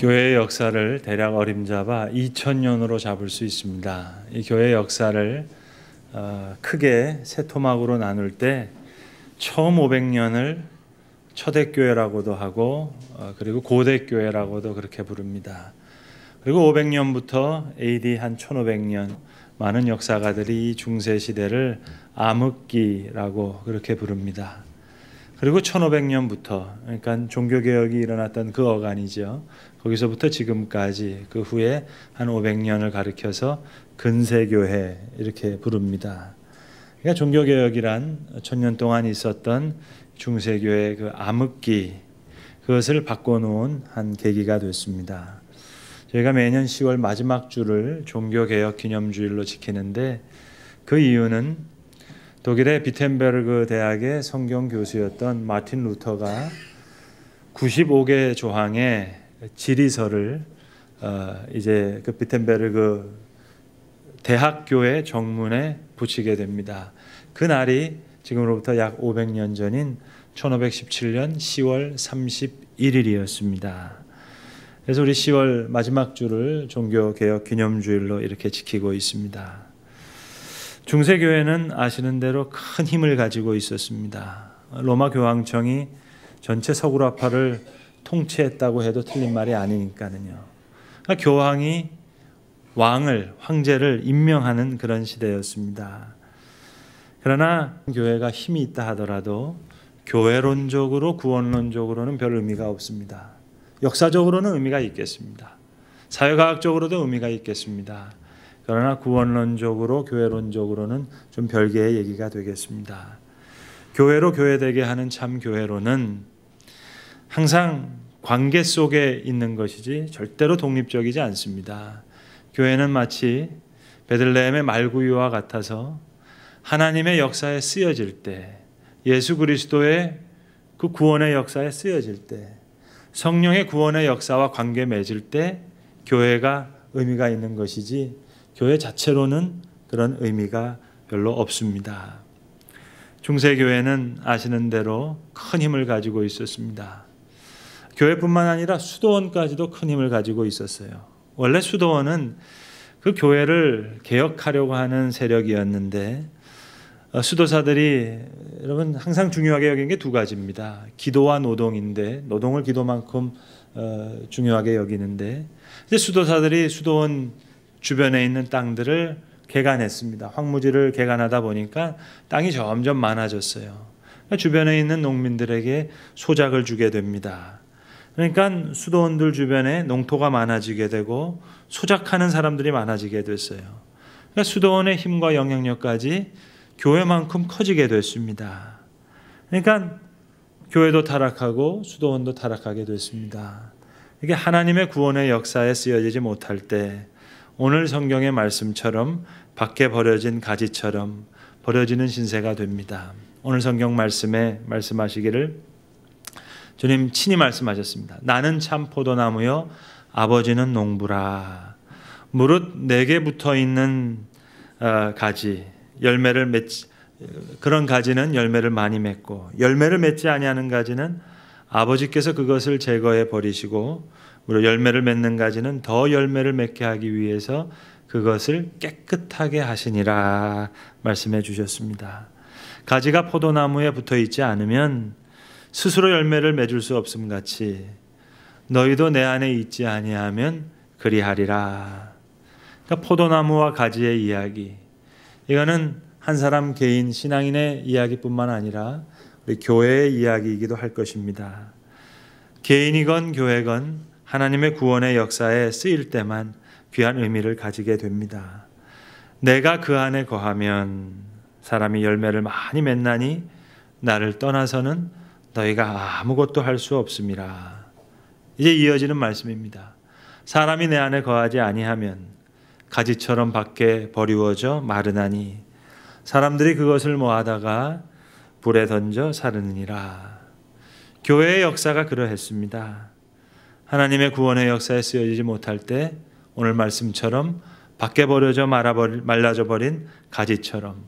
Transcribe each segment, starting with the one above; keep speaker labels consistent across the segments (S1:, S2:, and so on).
S1: 교회의 역사를 대략 어림잡아 2000년으로 잡을 수 있습니다. 이 교회의 역사를 어, 크게 세 토막으로 나눌 때 처음 500년을 초대교회라고도 하고 어, 그리고 고대교회라고도 그렇게 부릅니다. 그리고 500년부터 AD 한 1500년 많은 역사가들이 중세 시대를 암흑기라고 그렇게 부릅니다. 그리고 1500년부터 그러니까 종교개혁이 일어났던 그 어간이죠. 거기서부터 지금까지 그 후에 한 500년을 가리켜서 근세교회 이렇게 부릅니다. 그러니까 종교개혁이란 천년 동안 있었던 중세교의 그 암흑기 그것을 바꿔놓은 한 계기가 됐습니다. 저희가 매년 10월 마지막 주를 종교개혁 기념주일로 지키는데 그 이유는 독일의 비텐베르그 대학의 성경 교수였던 마틴 루터가 95개 조항에 지리서를 어, 이제 그 비텐베르그 대학교의 정문에 붙이게 됩니다. 그 날이 지금으로부터 약 500년 전인 1517년 10월 31일이었습니다. 그래서 우리 10월 마지막 주를 종교개혁 기념주일로 이렇게 지키고 있습니다. 중세교회는 아시는 대로 큰 힘을 가지고 있었습니다. 로마 교황청이 전체 서구라파를 통치했다고 해도 틀린 말이 아니니까는요. 그러니까 교황이 왕을 황제를 임명하는 그런 시대였습니다. 그러나 교회가 힘이 있다 하더라도 교회론적으로 구원론적으로는 별 의미가 없습니다. 역사적으로는 의미가 있겠습니다. 사회과학적으로도 의미가 있겠습니다. 그러나 구원론적으로 교회론적으로는 좀 별개의 얘기가 되겠습니다. 교회로 교회되게 하는 참 교회로는 항상 관계 속에 있는 것이지 절대로 독립적이지 않습니다. 교회는 마치 베들레헴의 말구유와 같아서 하나님의 역사에 쓰여질 때 예수 그리스도의 그 구원의 역사에 쓰여질 때 성령의 구원의 역사와 관계 맺을 때 교회가 의미가 있는 것이지 교회 자체로는 그런 의미가 별로 없습니다. 중세교회는 아시는 대로 큰 힘을 가지고 있었습니다. 교회뿐만 아니라 수도원까지도 큰 힘을 가지고 있었어요. 원래 수도원은 그 교회를 개혁하려고 하는 세력이었는데 어, 수도사들이 여러분 항상 중요하게 여기게두 가지입니다. 기도와 노동인데 노동을 기도만큼 어, 중요하게 여기는데 이제 수도사들이 수도원 주변에 있는 땅들을 개간했습니다. 황무지를 개간하다 보니까 땅이 점점 많아졌어요. 주변에 있는 농민들에게 소작을 주게 됩니다. 그러니까 수도원들 주변에 농토가 많아지게 되고 소작하는 사람들이 많아지게 됐어요. 그러니까 수도원의 힘과 영향력까지 교회만큼 커지게 됐습니다. 그러니까 교회도 타락하고 수도원도 타락하게 됐습니다. 이게 하나님의 구원의 역사에 쓰여지지 못할 때 오늘 성경의 말씀처럼 밖에 버려진 가지처럼 버려지는 신세가 됩니다. 오늘 성경 말씀에 말씀하시기를 주님 친히 말씀하셨습니다. 나는 참 포도나무요 아버지는 농부라. 무릇 내게 붙어 있는 어, 가지 열매를 맺 그런 가지는 열매를 많이 맺고 열매를 맺지 아니하는 가지는 아버지께서 그것을 제거해 버리시고 무릇 열매를 맺는 가지는 더 열매를 맺게 하기 위해서 그것을 깨끗하게 하시니라 말씀해 주셨습니다. 가지가 포도나무에 붙어 있지 않으면 스스로 열매를 맺을 수 없음 같이 너희도 내 안에 있지 아니하면 그리하리라. 그러니까 포도나무와 가지의 이야기. 이거는 한 사람 개인 신앙인의 이야기뿐만 아니라 우리 교회의 이야기이기도 할 것입니다. 개인이건 교회건 하나님의 구원의 역사에 쓰일 때만 귀한 의미를 가지게 됩니다. 내가 그 안에 거하면 사람이 열매를 많이 맺나니 나를 떠나서는 너희가 아무것도 할 수 없음이라. 이제 이어지는 말씀입니다. 사람이 내 안에 거하지 아니하면 가지처럼 밖에 버리워져 마르나니 사람들이 그것을 모아다가 불에 던져 사르느니라. 교회의 역사가 그러했습니다. 하나님의 구원의 역사에 쓰여지지 못할 때 오늘 말씀처럼 밖에 버려져 말라져 버린 가지처럼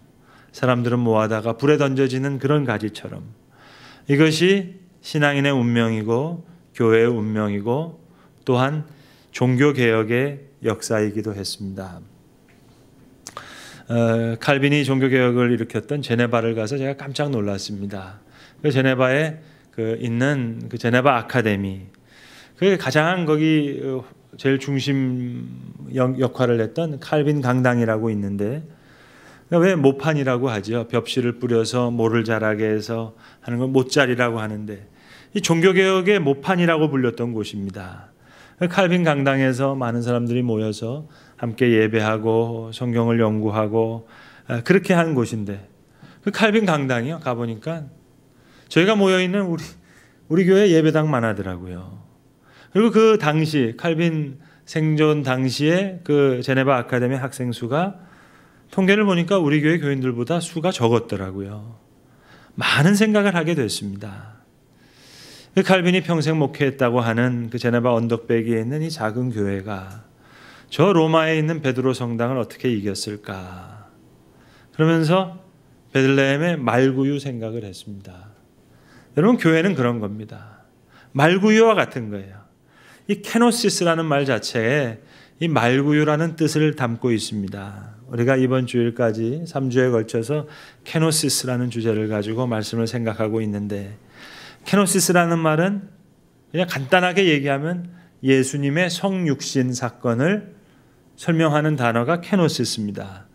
S1: 사람들은 모아다가 불에 던져지는 그런 가지처럼 이것이 신앙인의 운명이고 교회의 운명이고 또한 종교 개혁의 역사이기도 했습니다. 어, 칼빈이 종교 개혁을 일으켰던 제네바를 가서 제가 깜짝 놀랐습니다. 그 제네바에 그 있는 그 제네바 아카데미 그 가장 거기 어, 제일 중심 역할을 했던 칼빈 강당이라고 있는데 그러니까 왜 모판이라고 하죠? 벽실을 뿌려서 모를 자라게 해서 하는 건 못자리라고 하는데 이 종교개혁의 모판이라고 불렸던 곳입니다. 칼빈 강당에서 많은 사람들이 모여서 함께 예배하고 성경을 연구하고 아, 그렇게 한 곳인데 그 칼빈 강당이요 가보니까 저희가 모여 있는 우리 우리 교회 예배당만 하더라고요. 그리고 그 당시 칼빈 생존 당시에 그 제네바 아카데미 학생 수가 통계를 보니까 우리 교회 교인들보다 수가 적었더라고요. 많은 생각을 하게 됐습니다. 그 칼빈이 평생 목회했다고 하는 그 제네바 언덕배기에 있는 이 작은 교회가 저 로마에 있는 베드로 성당을 어떻게 이겼을까? 그러면서 베들레헴의 말구유 생각을 했습니다. 여러분 교회는 그런 겁니다. 말구유와 같은 거예요. 이 케노시스라는 말 자체에 이 말구유라는 뜻을 담고 있습니다. 우리가 이번 주일까지 3주에 걸쳐서 케노시스라는 주제를 가지고 말씀을 생각하고 있는데 케노시스라는 말은 그냥 간단하게 얘기하면 예수님의 성육신 사건을 설명하는 단어가 케노시스입니다.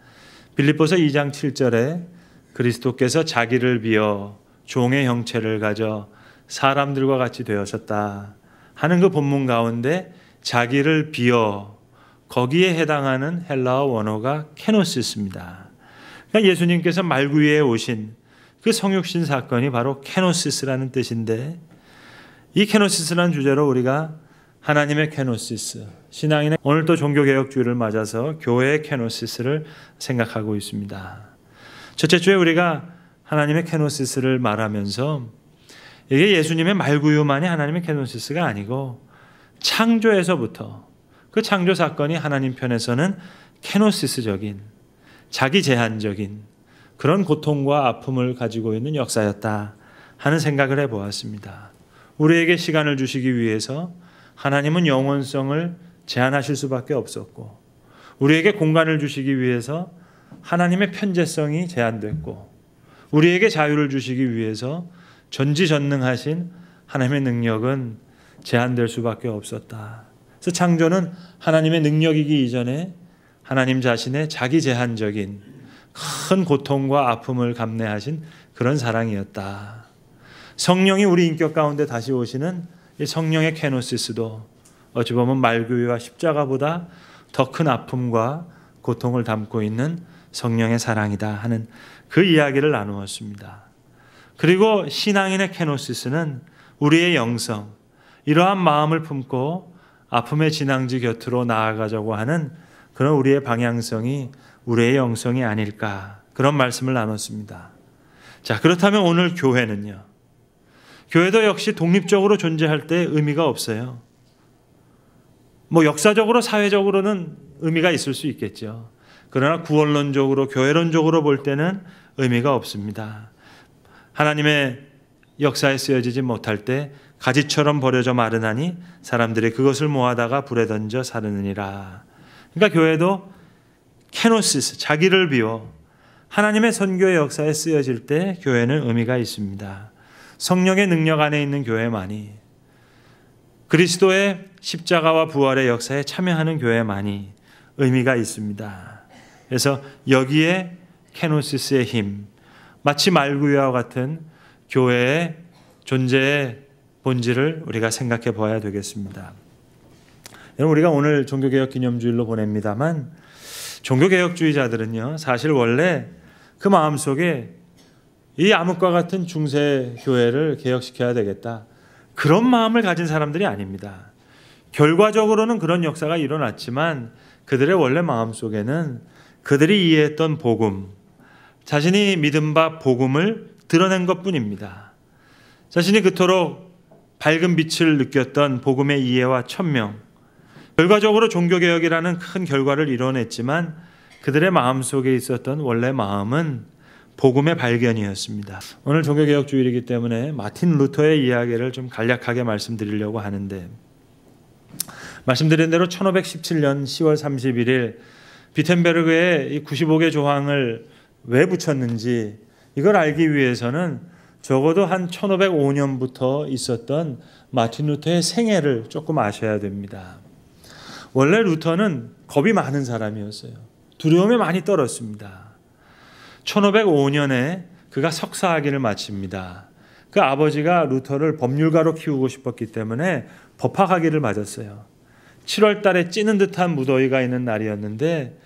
S1: 빌립보서 2장 7절에 그리스도께서 자기를 비어 종의 형체를 가져 사람들과 같이 되어셨다 하는 그 본문 가운데 자기를 비어 거기에 해당하는 헬라어 원어가 케노시스입니다. 그러니까 예수님께서 말구에 오신 그 성육신 사건이 바로 케노시스라는 뜻인데 이 케노시스라는 주제로 우리가 하나님의 케노시스, 신앙인의 오늘 또 종교개혁주의를 맞아서 교회의 케노시스를 생각하고 있습니다. 첫째 주에 우리가 하나님의 케노시스를 말하면서 이게 예수님의 말구유만이 하나님의 케노시스가 아니고 창조에서부터 그 창조 사건이 하나님 편에서는 케노시스적인 자기 제한적인 그런 고통과 아픔을 가지고 있는 역사였다 하는 생각을 해 보았습니다. 우리에게 시간을 주시기 위해서 하나님은 영원성을 제한하실 수밖에 없었고 우리에게 공간을 주시기 위해서 하나님의 편재성이 제한됐고 우리에게 자유를 주시기 위해서 전지전능하신 하나님의 능력은 제한될 수밖에 없었다. 그 창조는 하나님의 능력이기 이전에 하나님 자신의 자기 제한적인 큰 고통과 아픔을 감내하신 그런 사랑이었다. 성령이 우리 인격 가운데 다시 오시는 성령의 케노시스도 어찌 보면 말교와 십자가보다 더 큰 아픔과 고통을 담고 있는 성령의 사랑이다 하는 그 이야기를 나누었습니다. 그리고 신앙인의 케노시스는 우리의 영성, 이러한 마음을 품고 아픔의 진앙지 곁으로 나아가자고 하는 그런 우리의 방향성이 우리의 영성이 아닐까 그런 말씀을 나눴습니다. 자, 그렇다면 오늘 교회는요. 교회도 역시 독립적으로 존재할 때 의미가 없어요. 뭐 역사적으로 사회적으로는 의미가 있을 수 있겠죠. 그러나 구원론적으로 교회론적으로 볼 때는 의미가 없습니다. 하나님의 역사에 쓰여지지 못할 때 가지처럼 버려져 마르나니 사람들이 그것을 모아다가 불에 던져 사르느니라. 그러니까 교회도 케노시스 자기를 비워 하나님의 선교의 역사에 쓰여질 때 교회는 의미가 있습니다. 성령의 능력 안에 있는 교회만이 그리스도의 십자가와 부활의 역사에 참여하는 교회만이 의미가 있습니다. 그래서 여기에 케노시스의 힘, 마치 말구유와 같은 교회의 존재의 본질을 우리가 생각해 보아야 되겠습니다. 여러분 우리가 오늘 종교개혁 기념주일로 보냅니다만 종교개혁주의자들은요 사실 원래 그 마음속에 이 암흑과 같은 중세 교회를 개혁시켜야 되겠다 그런 마음을 가진 사람들이 아닙니다. 결과적으로는 그런 역사가 일어났지만 그들의 원래 마음속에는 그들이 이해했던 복음, 자신이 믿은 바 복음을 드러낸 것 뿐입니다. 자신이 그토록 밝은 빛을 느꼈던 복음의 이해와 천명. 결과적으로 종교개혁이라는 큰 결과를 이뤄냈지만 그들의 마음 속에 있었던 원래 마음은 복음의 발견이었습니다. 오늘 종교개혁 주일이기 때문에 마틴 루터의 이야기를 좀 간략하게 말씀드리려고 하는데 말씀드린 대로 1517년 10월 31일 비텐베르그의 95개 조항을 왜 붙였는지 이걸 알기 위해서는 적어도 한 1505년부터 있었던 마틴 루터의 생애를 조금 아셔야 됩니다. 원래 루터는 겁이 많은 사람이었어요. 두려움에 많이 떨었습니다. 1505년에 그가 석사학위를 마칩니다. 그 아버지가 루터를 법률가로 키우고 싶었기 때문에 법학학위를 맞았어요. 7월 달에 찌는 듯한 무더위가 있는 날이었는데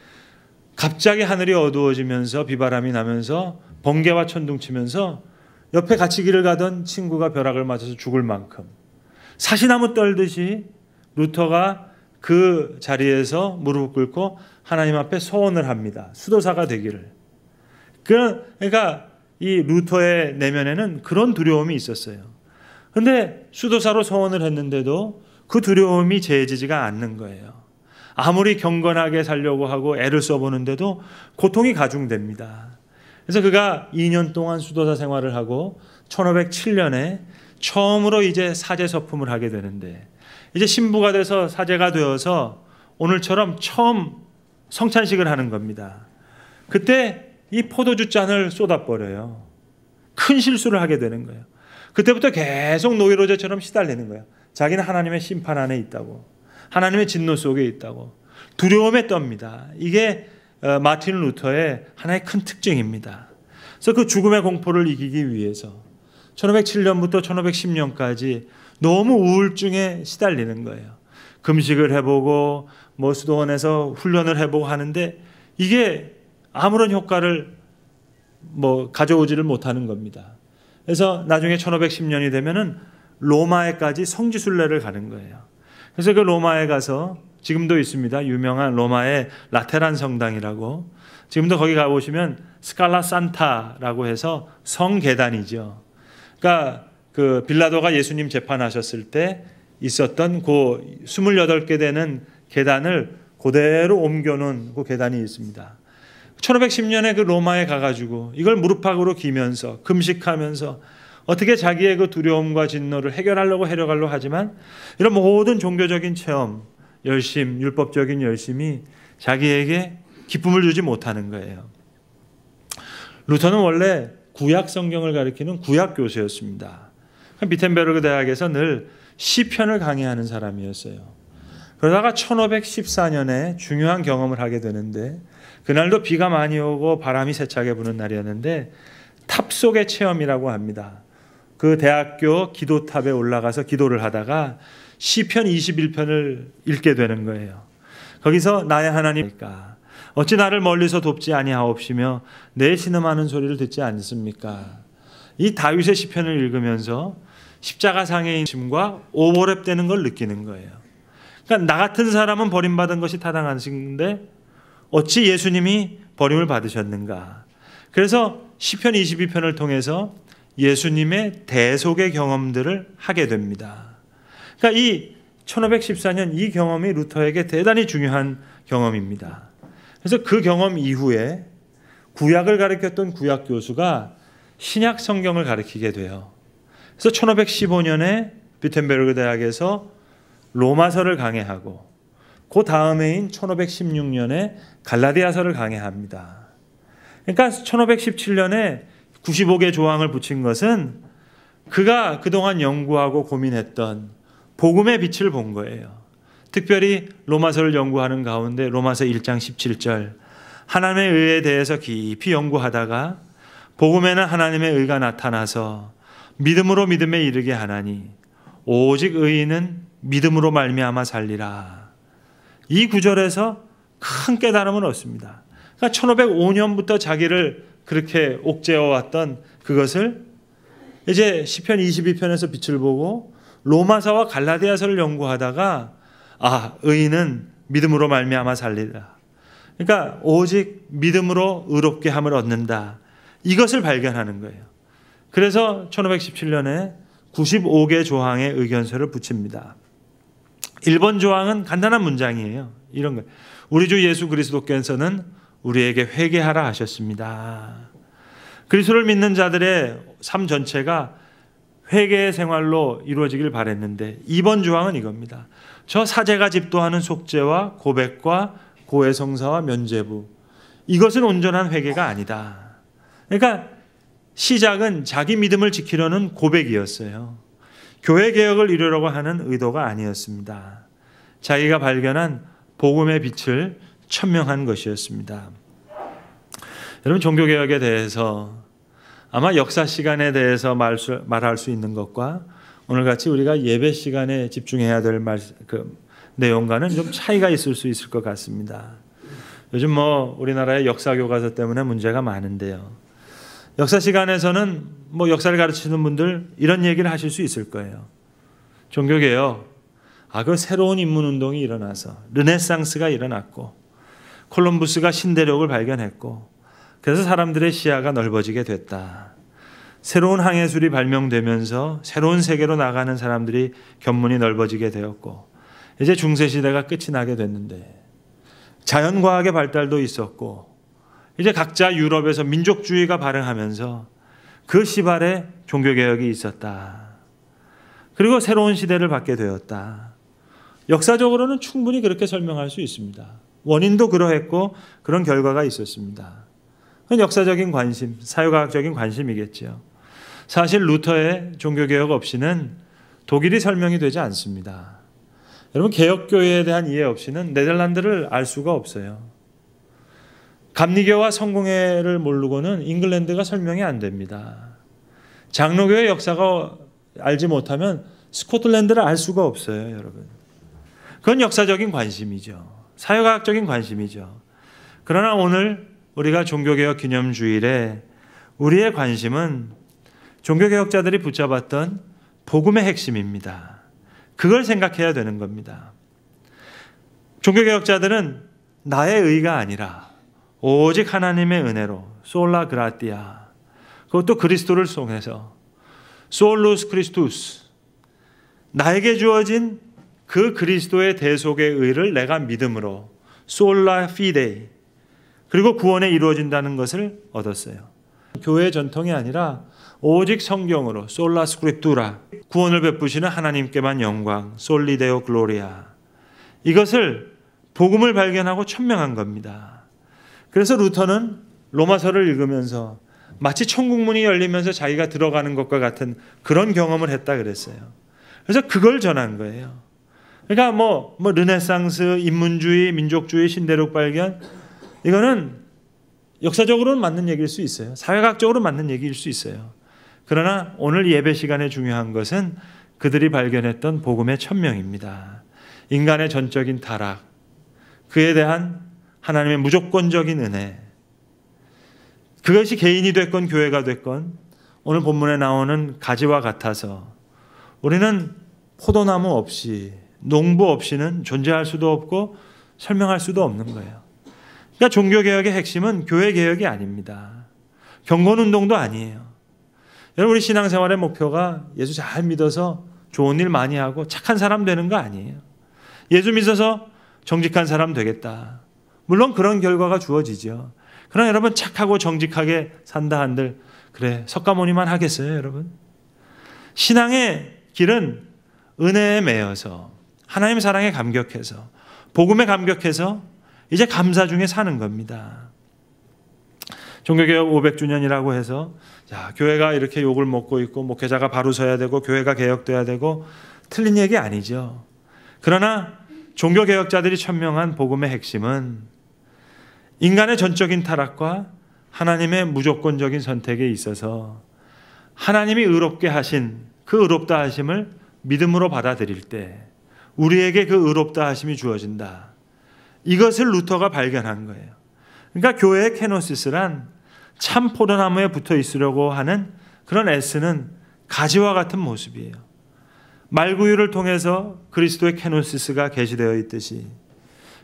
S1: 갑자기 하늘이 어두워지면서 비바람이 나면서 번개와 천둥 치면서 옆에 같이 길을 가던 친구가 벼락을 맞아서 죽을 만큼 사시나무 떨듯이 루터가 그 자리에서 무릎 꿇고 하나님 앞에 소원을 합니다. 수도사가 되기를. 그, 그러니까 이 루터의 내면에는 그런 두려움이 있었어요. 근데 수도사로 소원을 했는데도 그 두려움이 제해지지가 않는 거예요. 아무리 경건하게 살려고 하고 애를 써보는데도 고통이 가중됩니다. 그래서 그가 2년 동안 수도사 생활을 하고 1507년에 처음으로 이제 사제 서품을 하게 되는데 이제 신부가 돼서 사제가 되어서 오늘처럼 처음 성찬식을 하는 겁니다. 그때 이 포도주 잔을 쏟아버려요. 큰 실수를 하게 되는 거예요. 그때부터 계속 노이로제처럼 시달리는 거예요. 자기는 하나님의 심판 안에 있다고. 하나님의 진노 속에 있다고. 두려움에 떱니다. 이게 어, 마틴 루터의 하나의 큰 특징입니다. 그래서 그 죽음의 공포를 이기기 위해서 1507년부터 1510년까지 너무 우울증에 시달리는 거예요. 금식을 해보고 뭐 수도원에서 훈련을 해보고 하는데 이게 아무런 효과를 뭐 가져오지를 못하는 겁니다. 그래서 나중에 1510년이 되면은 로마에까지 성지순례를 가는 거예요. 그래서 그 로마에 가서 지금도 있습니다. 유명한 로마의 라테란 성당이라고. 지금도 거기 가보시면 스칼라 산타라고 해서 성계단이죠. 그러니까 그 빌라도가 예수님 재판하셨을 때 있었던 그 28개 되는 계단을 그대로 옮겨놓은 그 계단이 있습니다. 1510년에 그 로마에 가가지고 이걸 무릎팍으로 기면서 금식하면서 어떻게 자기의 그 두려움과 진노를 해결하려고 해려갈려 하지만 이런 모든 종교적인 체험 열심, 율법적인 열심이 자기에게 기쁨을 주지 못하는 거예요. 루터는 원래 구약 성경을 가리키는 구약 교수였습니다. 그 비텐베르크 대학에서 늘 시편을 강의하는 사람이었어요. 그러다가 1514년에 중요한 경험을 하게 되는데 그날도 비가 많이 오고 바람이 세차게 부는 날이었는데 탑속의 체험이라고 합니다. 그 대학교 기도탑에 올라가서 기도를 하다가 시편 21편을 읽게 되는 거예요. 거기서 나의 하나님이니까 어찌 나를 멀리서 돕지 아니하옵시며 내 신음하는 소리를 듣지 않습니까? 이 다윗의 시편을 읽으면서 십자가 상해인 심과 오버랩되는 걸 느끼는 거예요. 그러니까 나 같은 사람은 버림받은 것이 타당한데 어찌 예수님이 버림을 받으셨는가? 그래서 시편 22편을 통해서 예수님의 대속의 경험들을 하게 됩니다. 그러니까 이 1514년 이 경험이 루터에게 대단히 중요한 경험입니다. 그래서 그 경험 이후에 구약을 가르쳤던 구약 교수가 신약 성경을 가르치게 돼요. 그래서 1515년에 비텐베르그 대학에서 로마서를 강해하고 그 다음해인 1516년에 갈라디아서를 강해합니다. 그러니까 1517년에 95개 조항을 붙인 것은 그가 그동안 연구하고 고민했던 복음의 빛을 본 거예요. 특별히 로마서를 연구하는 가운데 로마서 1장 17절 하나님의 의에 대해서 깊이 연구하다가 복음에는 하나님의 의가 나타나서 믿음으로 믿음에 이르게 하나니 오직 의인은 믿음으로 말미암아 살리라. 이 구절에서 큰 깨달음을 얻습니다. 그러니까 1505년부터 자기를 그렇게 옥죄어 왔던 그것을 이제 시편 22편에서 빛을 보고 로마서와 갈라디아서를 연구하다가 아 의인은 믿음으로 말미암아 살리라. 그러니까 오직 믿음으로 의롭게 함을 얻는다. 이것을 발견하는 거예요. 그래서 1517년에 95개 조항의 의견서를 붙입니다. 1번 조항은 간단한 문장이에요. 이런 거. 우리 주 예수 그리스도께서는 우리에게 회개하라 하셨습니다. 그리스도를 믿는 자들의 삶 전체가 회개의 생활로 이루어지길 바랬는데 이번 조항은 이겁니다. 저 사제가 집도하는 속죄와 고백과 고해성사와 면죄부 이것은 온전한 회개가 아니다. 그러니까 시작은 자기 믿음을 지키려는 고백이었어요. 교회 개혁을 이루려고 하는 의도가 아니었습니다. 자기가 발견한 복음의 빛을 천명한 것이었습니다. 여러분 종교 개혁에 대해서 아마 역사 시간에 대해서 말 수, 말할 수 있는 것과 오늘 같이 우리가 예배 시간에 집중해야 될그 내용과는 좀 차이가 있을 수 있을 것 같습니다. 요즘 뭐 우리나라의 역사 교과서 때문에 문제가 많은데요. 역사 시간에서는 뭐 역사를 가르치는 분들 이런 얘기를 하실 수 있을 거예요. 종교계요. 아, 그 새로운 인문 운동이 일어나서 르네상스가 일어났고 콜럼부스가 신대륙을 발견했고 그래서 사람들의 시야가 넓어지게 됐다. 새로운 항해술이 발명되면서 새로운 세계로 나가는 사람들이 견문이 넓어지게 되었고 이제 중세 시대가 끝이 나게 됐는데 자연 과학의 발달도 있었고 이제 각자 유럽에서 민족주의가 발행하면서 그 시발에 종교 개혁이 있었다. 그리고 새로운 시대를 받게 되었다. 역사적으로는 충분히 그렇게 설명할 수 있습니다. 원인도 그러했고 그런 결과가 있었습니다. 그건 역사적인 관심, 사회과학적인 관심이겠지요. 사실 루터의 종교개혁 없이는 독일이 설명이 되지 않습니다. 여러분 개혁교회에 대한 이해 없이는 네덜란드를 알 수가 없어요. 감리교와 성공회를 모르고는 잉글랜드가 설명이 안 됩니다. 장로교의 역사가 알지 못하면 스코틀랜드를 알 수가 없어요, 여러분. 그건 역사적인 관심이죠. 사회과학적인 관심이죠. 그러나 오늘 우리가 종교개혁 기념주일에 우리의 관심은 종교개혁자들이 붙잡았던 복음의 핵심입니다. 그걸 생각해야 되는 겁니다. 종교개혁자들은 나의 의가 아니라 오직 하나님의 은혜로 솔라 그라티아 그것도 그리스도를 통해서 솔루스 크리스투스 나에게 주어진 그 그리스도의 대속의 의를 내가 믿음으로 솔라 피데이 그리고 구원에 이루어진다는 것을 얻었어요. 교회 전통이 아니라 오직 성경으로 솔라 스크립투라 구원을 베푸시는 하나님께만 영광 솔리데오 글로리아 이것을 복음을 발견하고 천명한 겁니다. 그래서 루터는 로마서를 읽으면서 마치 천국문이 열리면서 자기가 들어가는 것과 같은 그런 경험을 했다 그랬어요. 그래서 그걸 전한 거예요. 그러니까 뭐, 뭐 르네상스, 인문주의, 민족주의, 신대륙 발견 이거는 역사적으로는 맞는 얘기일 수 있어요. 사회학적으로 맞는 얘기일 수 있어요. 그러나 오늘 예배 시간에 중요한 것은 그들이 발견했던 복음의 천명입니다. 인간의 전적인 타락, 그에 대한 하나님의 무조건적인 은혜, 그것이 개인이 됐건 교회가 됐건 오늘 본문에 나오는 가지와 같아서 우리는 포도나무 없이 농부 없이는 존재할 수도 없고 설명할 수도 없는 거예요. 그러니까 종교개혁의 핵심은 교회개혁이 아닙니다. 경건운동도 아니에요. 여러분, 우리 신앙생활의 목표가 예수 잘 믿어서 좋은 일 많이 하고 착한 사람 되는 거 아니에요. 예수 믿어서 정직한 사람 되겠다. 물론 그런 결과가 주어지죠. 그러나 여러분, 착하고 정직하게 산다 한들, 그래, 석가모니만 하겠어요, 여러분? 신앙의 길은 은혜에 매여서, 하나님 사랑에 감격해서, 복음에 감격해서 이제 감사 중에 사는 겁니다. 종교개혁 500주년이라고 해서 야, 교회가 이렇게 욕을 먹고 있고 목회자가 바로 서야 되고 교회가 개혁돼야 되고 틀린 얘기 아니죠. 그러나 종교개혁자들이 천명한 복음의 핵심은 인간의 전적인 타락과 하나님의 무조건적인 선택에 있어서 하나님이 의롭게 하신 그 의롭다 하심을 믿음으로 받아들일 때 우리에게 그 의롭다 하심이 주어진다. 이것을 루터가 발견한 거예요. 그러니까 교회의 케노시스란 참 포도나무에 붙어 있으려고 하는 그런 애쓰는 가지와 같은 모습이에요. 말구유를 통해서 그리스도의 케노시스가 계시되어 있듯이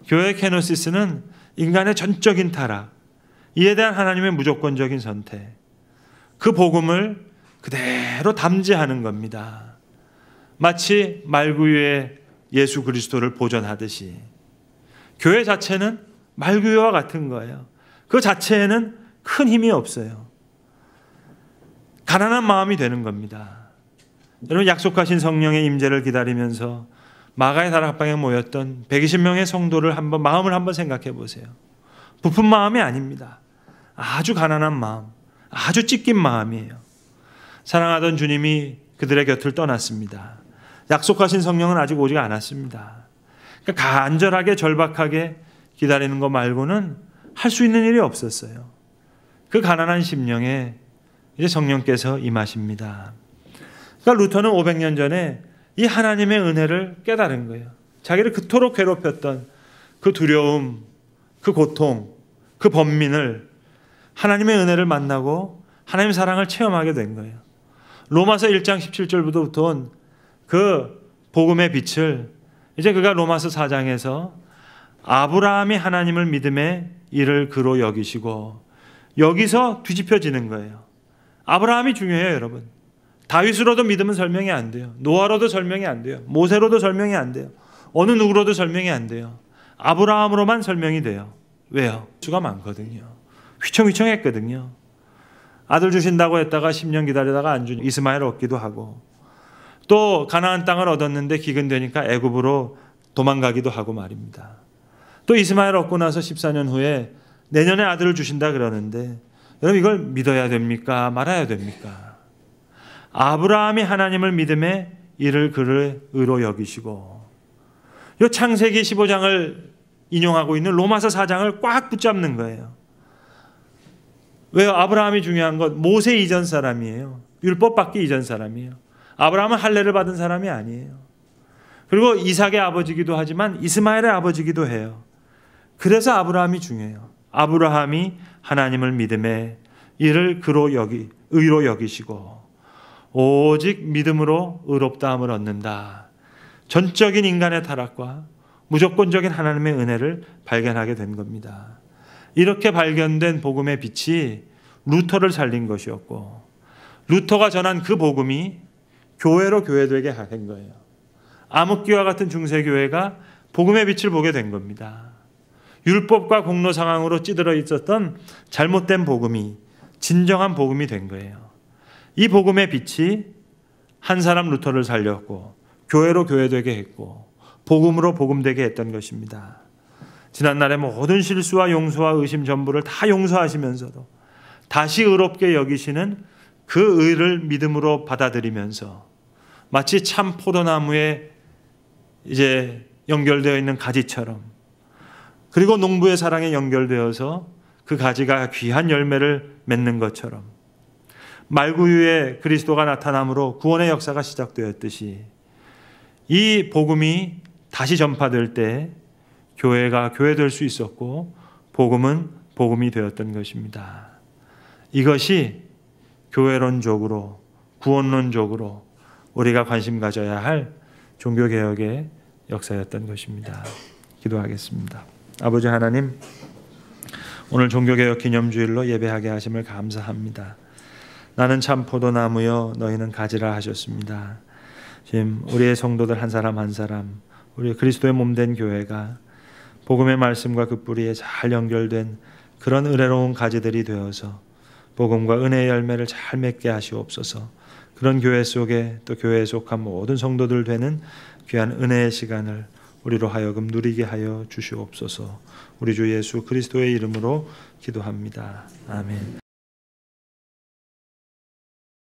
S1: 교회의 케노시스는 인간의 전적인 타락, 이에 대한 하나님의 무조건적인 선택, 그 복음을 그대로 담지하는 겁니다. 마치 말구유의 예수 그리스도를 보존하듯이 교회 자체는 말교회와 같은 거예요. 그 자체에는 큰 힘이 없어요. 가난한 마음이 되는 겁니다. 여러분 약속하신 성령의 임재를 기다리면서 마가의 나라 합방에 모였던 120명의 성도를 한번 마음을 한번 생각해 보세요. 부푼 마음이 아닙니다. 아주 가난한 마음, 아주 찢긴 마음이에요. 사랑하던 주님이 그들의 곁을 떠났습니다. 약속하신 성령은 아직 오지 않았습니다. 그러니까 간절하게 절박하게 기다리는 것 말고는 할 수 있는 일이 없었어요. 그 가난한 심령에 이제 성령께서 임하십니다. 그러니까 루터는 500년 전에 이 하나님의 은혜를 깨달은 거예요. 자기를 그토록 괴롭혔던 그 두려움, 그 고통, 그 번민을 하나님의 은혜를 만나고 하나님 사랑을 체험하게 된 거예요. 로마서 1장 17절부터 그 복음의 빛을 이제 그가 로마서 4장에서 아브라함이 하나님을 믿음에 이를 그로 여기시고 여기서 뒤집혀지는 거예요. 아브라함이 중요해요, 여러분. 다윗으로도 믿음은 설명이 안 돼요. 노아로도 설명이 안 돼요. 모세로도 설명이 안 돼요. 어느 누구로도 설명이 안 돼요. 아브라함으로만 설명이 돼요. 왜요? 수가 많거든요. 휘청휘청했거든요. 아들 주신다고 했다가 10년 기다리다가 안 주니 이스마엘 얻기도 하고 또 가나안 땅을 얻었는데 기근되니까 애굽으로 도망가기도 하고 말입니다. 또 이스마엘 얻고 나서 14년 후에 내년에 아들을 주신다 그러는데 여러분 이걸 믿어야 됩니까? 말아야 됩니까? 아브라함이 하나님을 믿음에 이를 그를 의로 여기시고 요 창세기 15장을 인용하고 있는 로마서 4장을 꽉 붙잡는 거예요. 왜요? 아브라함이 중요한 건 모세 이전 사람이에요. 율법 받기 이전 사람이에요. 아브라함은 할례를 받은 사람이 아니에요. 그리고 이삭의 아버지기도 하지만 이스마엘의 아버지기도 해요. 그래서 아브라함이 중요해요. 아브라함이 하나님을 믿음에 이를 그로 여기 의로 여기시고 오직 믿음으로 의롭다함을 얻는다. 전적인 인간의 타락과 무조건적인 하나님의 은혜를 발견하게 된 겁니다. 이렇게 발견된 복음의 빛이 루터를 살린 것이었고 루터가 전한 그 복음이 교회로 교회되게 된 거예요. 암흑기와 같은 중세교회가 복음의 빛을 보게 된 겁니다. 율법과 공로 상황으로 찌들어 있었던 잘못된 복음이 진정한 복음이 된 거예요. 이 복음의 빛이 한 사람 루터를 살렸고 교회로 교회되게 했고 복음으로 복음되게 했던 것입니다. 지난날의 모든 실수와 용서와 의심 전부를 다 용서하시면서도 다시 의롭게 여기시는 그 의를 믿음으로 받아들이면서 마치 참 포도나무에 이제 연결되어 있는 가지처럼 그리고 농부의 사랑에 연결되어서 그 가지가 귀한 열매를 맺는 것처럼 말구유에 그리스도가 나타남으로 구원의 역사가 시작되었듯이 이 복음이 다시 전파될 때 교회가 교회될 수 있었고 복음은 복음이 되었던 것입니다. 이것이 교회론적으로 구원론적으로 우리가 관심 가져야 할 종교개혁의 역사였던 것입니다. 기도하겠습니다. 아버지 하나님, 오늘 종교개혁 기념주일로 예배하게 하심을 감사합니다. 나는 참 포도나무여 너희는 가지라 하셨습니다. 지금 우리의 성도들 한 사람 한 사람, 우리 그리스도의 몸 된 교회가 복음의 말씀과 그 뿌리에 잘 연결된 그런 은혜로운 가지들이 되어서 복음과 은혜의 열매를 잘 맺게 하시옵소서. 그런 교회 속에 또 교회에 속한 모든 성도들 되는 귀한 은혜의 시간을 우리로 하여금 누리게 하여 주시옵소서. 우리 주 예수 그리스도의 이름으로 기도합니다. 아멘.